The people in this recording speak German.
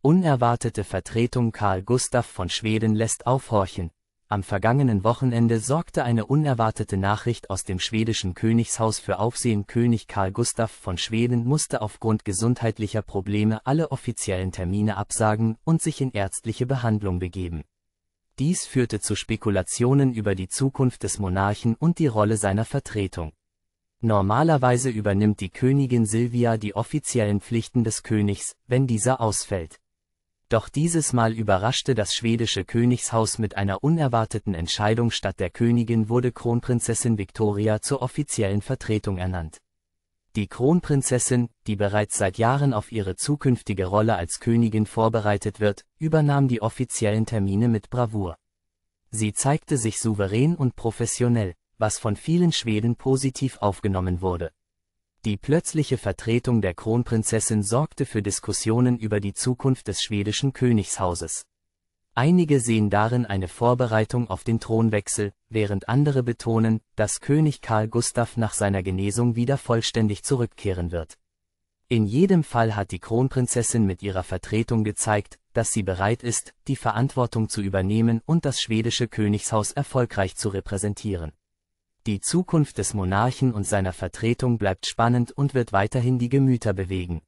Unerwartete Vertretung Karl Gustav von Schweden lässt aufhorchen. Am vergangenen Wochenende sorgte eine unerwartete Nachricht aus dem schwedischen Königshaus für Aufsehen. König Karl Gustav von Schweden musste aufgrund gesundheitlicher Probleme alle offiziellen Termine absagen und sich in ärztliche Behandlung begeben. Dies führte zu Spekulationen über die Zukunft des Monarchen und die Rolle seiner Vertretung. Normalerweise übernimmt die Königin Silvia die offiziellen Pflichten des Königs, wenn dieser ausfällt. Doch dieses Mal überraschte das schwedische Königshaus mit einer unerwarteten Entscheidung. Statt der Königin wurde Kronprinzessin Victoria zur offiziellen Vertretung ernannt. Die Kronprinzessin, die bereits seit Jahren auf ihre zukünftige Rolle als Königin vorbereitet wird, übernahm die offiziellen Termine mit Bravour. Sie zeigte sich souverän und professionell, was von vielen Schweden positiv aufgenommen wurde. Die plötzliche Vertretung der Kronprinzessin sorgte für Diskussionen über die Zukunft des schwedischen Königshauses. Einige sehen darin eine Vorbereitung auf den Thronwechsel, während andere betonen, dass König Karl Gustav nach seiner Genesung wieder vollständig zurückkehren wird. In jedem Fall hat die Kronprinzessin mit ihrer Vertretung gezeigt, dass sie bereit ist, die Verantwortung zu übernehmen und das schwedische Königshaus erfolgreich zu repräsentieren. Die Zukunft des Monarchen und seiner Vertretung bleibt spannend und wird weiterhin die Gemüter bewegen.